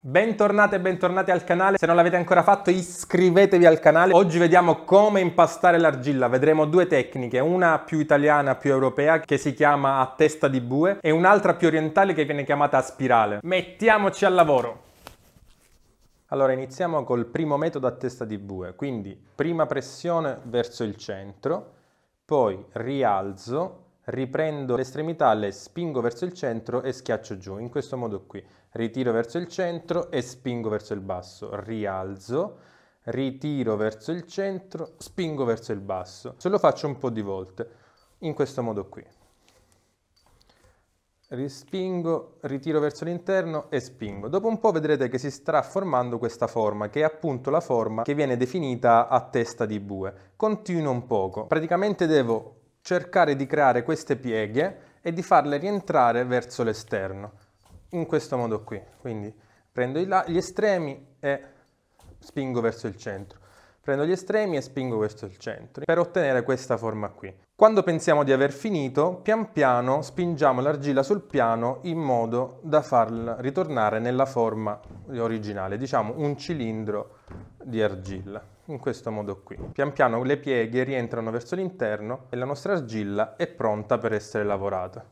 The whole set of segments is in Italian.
Bentornate e bentornati al canale, se non l'avete ancora fatto iscrivetevi al canale. Oggi vediamo come impastare l'argilla, vedremo due tecniche, una più italiana, più europea che si chiama a testa di bue e un'altra più orientale che viene chiamata a spirale. Mettiamoci al lavoro! Allora iniziamo col primo metodo a testa di bue, quindi prima pressione verso il centro, poi rialzo riprendo l'estremità, le spingo verso il centro e schiaccio giù, in questo modo qui. Ritiro verso il centro e spingo verso il basso, rialzo, ritiro verso il centro, spingo verso il basso. Se lo faccio un po' di volte, in questo modo qui. Rispingo, ritiro verso l'interno e spingo. Dopo un po' vedrete che si sta formando questa forma, che è appunto la forma che viene definita a testa di bue. Continuo un poco. Praticamente devo cercare di creare queste pieghe e di farle rientrare verso l'esterno, in questo modo qui. Quindi prendo gli estremi e spingo verso il centro. Prendo gli estremi e spingo verso il centro per ottenere questa forma qui. Quando pensiamo di aver finito, pian piano spingiamo l'argilla sul piano in modo da farla ritornare nella forma originale, diciamo un cilindro di argilla in questo modo qui. Pian piano le pieghe rientrano verso l'interno e la nostra argilla è pronta per essere lavorata.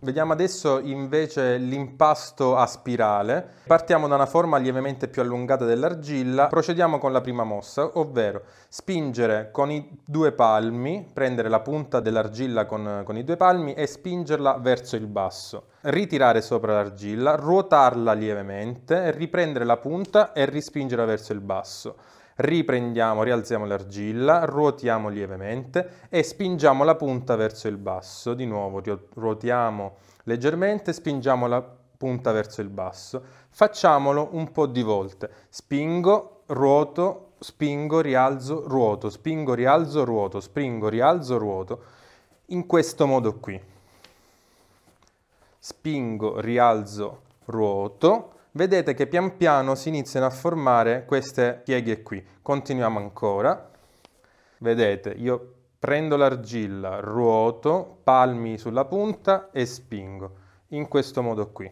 Vediamo adesso invece l'impasto a spirale. Partiamo da una forma lievemente più allungata dell'argilla, procediamo con la prima mossa, ovvero spingere con i due palmi, prendere la punta dell'argilla con, con i due palmi e spingerla verso il basso ritirare sopra l'argilla, ruotarla lievemente, riprendere la punta e rispingerla verso il basso. Riprendiamo, rialziamo l'argilla, ruotiamo lievemente e spingiamo la punta verso il basso. Di nuovo ruotiamo leggermente, spingiamo la punta verso il basso. Facciamolo un po' di volte. Spingo, ruoto, spingo, rialzo, ruoto, spingo, rialzo, ruoto, spingo, rialzo, ruoto. In questo modo qui spingo, rialzo, ruoto, vedete che pian piano si iniziano a formare queste pieghe qui. Continuiamo ancora. Vedete, io prendo l'argilla, ruoto, palmi sulla punta e spingo. In questo modo qui.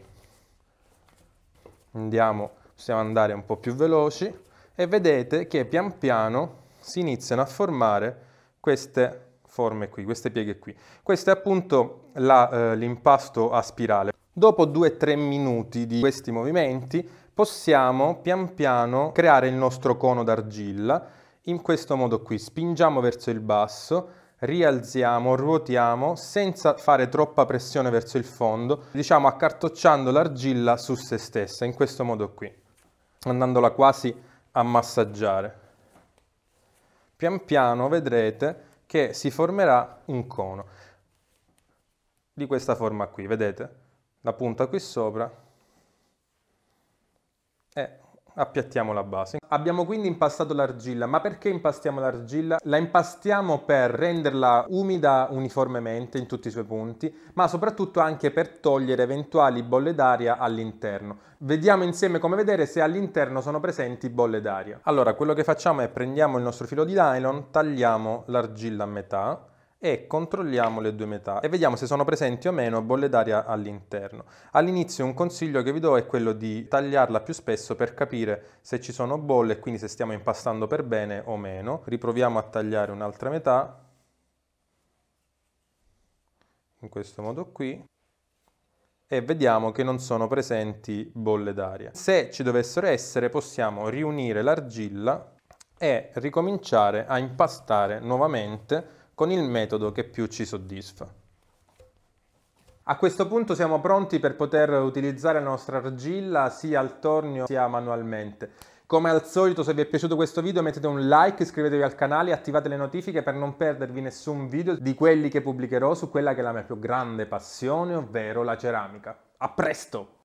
Andiamo, possiamo andare un po' più veloci e vedete che pian piano si iniziano a formare queste pieghe forme qui, queste pieghe qui. Questo è appunto la, eh, l'impasto a spirale. Dopo 2-3 minuti di questi movimenti possiamo pian piano creare il nostro cono d'argilla in questo modo qui. Spingiamo verso il basso, rialziamo, ruotiamo senza fare troppa pressione verso il fondo, diciamo accartocciando l'argilla su se stessa, in questo modo qui, andandola quasi a massaggiare. Pian piano vedrete che si formerà un cono di questa forma qui, vedete? La punta qui sopra e appiattiamo la base. Abbiamo quindi impastato l'argilla, ma perché impastiamo l'argilla? La impastiamo per renderla umida uniformemente in tutti i suoi punti, ma soprattutto anche per togliere eventuali bolle d'aria all'interno. Vediamo insieme come vedere se all'interno sono presenti bolle d'aria. Allora, quello che facciamo è prendiamo il nostro filo di nylon, tagliamo l'argilla a metà, e controlliamo le due metà e vediamo se sono presenti o meno bolle d'aria all'interno. All'inizio un consiglio che vi do è quello di tagliarla più spesso per capire se ci sono bolle e quindi se stiamo impastando per bene o meno. Riproviamo a tagliare un'altra metà in questo modo qui e vediamo che non sono presenti bolle d'aria. Se ci dovessero essere possiamo riunire l'argilla e ricominciare a impastare nuovamente con il metodo che più ci soddisfa. A questo punto siamo pronti per poter utilizzare la nostra argilla sia al tornio sia manualmente. Come al solito se vi è piaciuto questo video mettete un like, iscrivetevi al canale e attivate le notifiche per non perdervi nessun video di quelli che pubblicherò su quella che è la mia più grande passione, ovvero la ceramica. A presto!